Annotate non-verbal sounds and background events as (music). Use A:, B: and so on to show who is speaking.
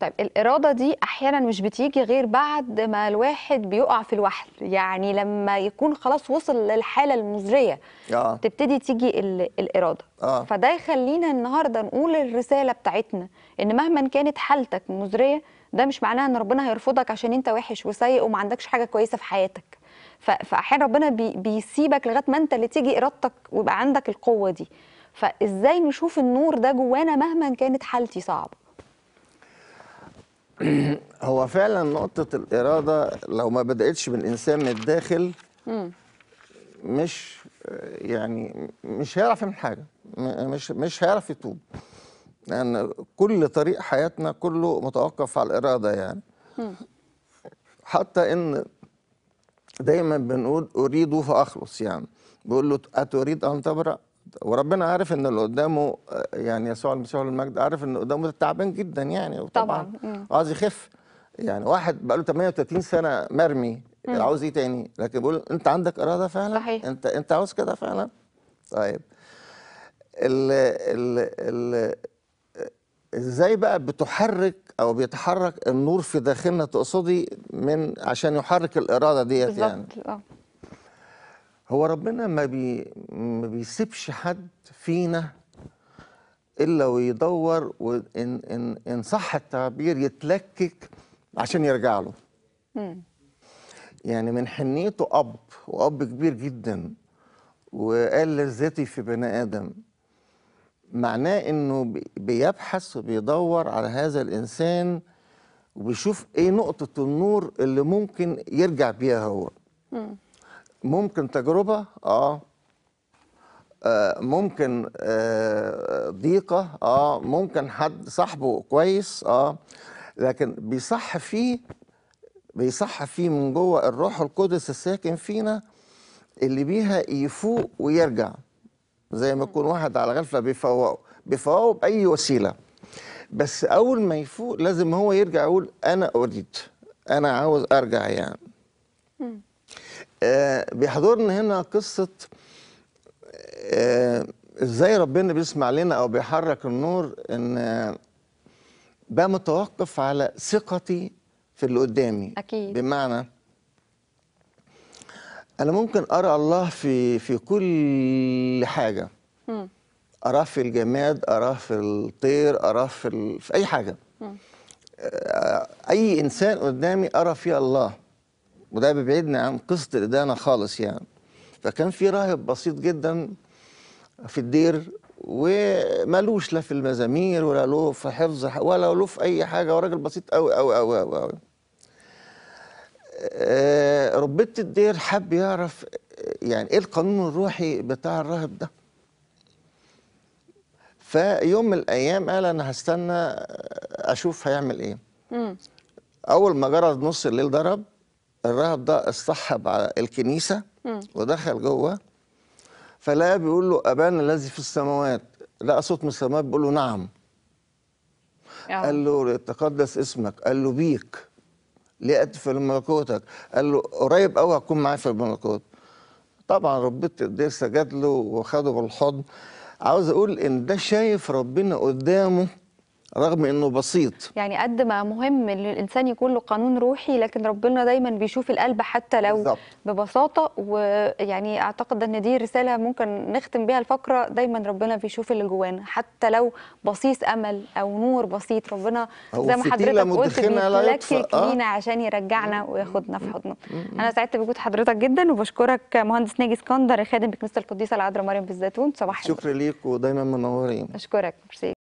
A: طيب الإرادة دي أحيانا مش بتيجي غير بعد ما الواحد بيقع في الوحل يعني لما يكون خلاص وصل للحالة المزرية آه. تبتدي تيجي الإرادة آه. فده يخلينا النهاردة نقول الرسالة بتاعتنا إن مهما كانت حالتك مزرية ده مش معناه إن ربنا هيرفضك عشان أنت وحش وسيء وما عندكش حاجة كويسة في حياتك فأحيانا ربنا بي بيسيبك لغاية ما أنت اللي تيجي إرادتك ويبقى عندك القوة دي فإزاي نشوف النور ده جوانا مهما كانت حالتي صعبة
B: (clears throat) هو فعلا نقطة الإرادة لو ما بدأتش بالإنسان من الداخل مش يعني مش هيعرف يعمل حاجة مش مش هيعرف يتوب لأن يعني كل طريق حياتنا كله متوقف على الإرادة يعني حتى إن دايما بنقول أريد فأخلص يعني بيقول له أتريد أن تبرأ وربنا عارف ان اللي قدامه آه، يعني يسوع المسيح المجد عارف ان قدامه تعبان جدا يعني وطبعا عاوز يخف يعني واحد بقى له 38 سنه مرمي عاوز ايه تاني لكن بيقول انت عندك اراده فعلا صحيح. انت انت عاوز كده فعلا طيب ال ال ال ازاي بقى بتحرك او بيتحرك النور في داخلنا تقصدي من عشان يحرك الاراده ديت يعني بالظبط اه هو ربنا ما بي ما بيسيبش حد فينا الا ويدور وان ان ان صح التعبير يتلكك عشان يرجع له يعني من حنيته اب واب كبير جدا وقال لذاتي في بني ادم معناه انه بيبحث وبيدور على هذا الانسان وبيشوف ايه نقطه النور اللي ممكن يرجع بيها هو مم. ممكن تجربه اه, آه، ممكن آه، ضيقه اه ممكن حد صاحبه كويس اه لكن بيصح فيه بيصح فيه من جوه الروح القدس الساكن فينا اللي بيها يفوق ويرجع زي ما يكون واحد على غفله بيفوقه بيفوقه باي وسيله بس اول ما يفوق لازم هو يرجع يقول انا اريد انا عاوز ارجع يعني آه، بيحضرنا هنا قصه آه، ازاي ربنا بيسمع لنا او بيحرك النور ان بقى متوقف على ثقتي في اللي قدامي اكيد بمعنى انا ممكن ارى الله في في كل حاجه م. اراه في الجماد اراه في الطير اراه في, ال... في اي حاجه م. آه، اي انسان قدامي ارى فيه الله وده بيبعدنا عن قصه الادانه خالص يعني فكان في راهب بسيط جدا في الدير ومالوش لا في المزامير ولا له في حفظ ولا له في اي حاجه وراجل بسيط قوي قوي قوي قوي قوي آه، ربيت الدير حب يعرف يعني ايه القانون الروحي بتاع الراهب ده فيوم من الايام قال انا هستنى اشوف هيعمل ايه مم. اول ما جرى نص الليل ضرب الرهب ده اصطحب على الكنيسه ودخل جوه فلا بيقول له ابانا الذي في السماوات لقى صوت من السماوات بيقول له نعم قال له تقدس اسمك قال له بيك لأت في ملكوتك قال له قريب قوي هتكون معايا في الملكوت طبعا ربيت القديس سجد له وخده بالحضن عاوز اقول ان ده شايف ربنا قدامه رغم انه بسيط
A: يعني قد ما مهم ان الانسان يكون له قانون روحي لكن ربنا دايما بيشوف القلب حتى لو بالزبط. ببساطه ويعني اعتقد ان دي رساله ممكن نختم بها الفقره دايما ربنا بيشوف اللي جوانا حتى لو بصيص امل او نور بسيط ربنا زي ما حضرتك قلت بيتلكك لينا آه. عشان يرجعنا وياخدنا في حضنه انا سعدت بوجود حضرتك جدا وبشكرك مهندس ناجي اسكندر خادم بكنيسه القديسه العذراء مريم بالزيتون صباح
B: شكرا ليك ودايما منورين
A: اشكرك ميرسي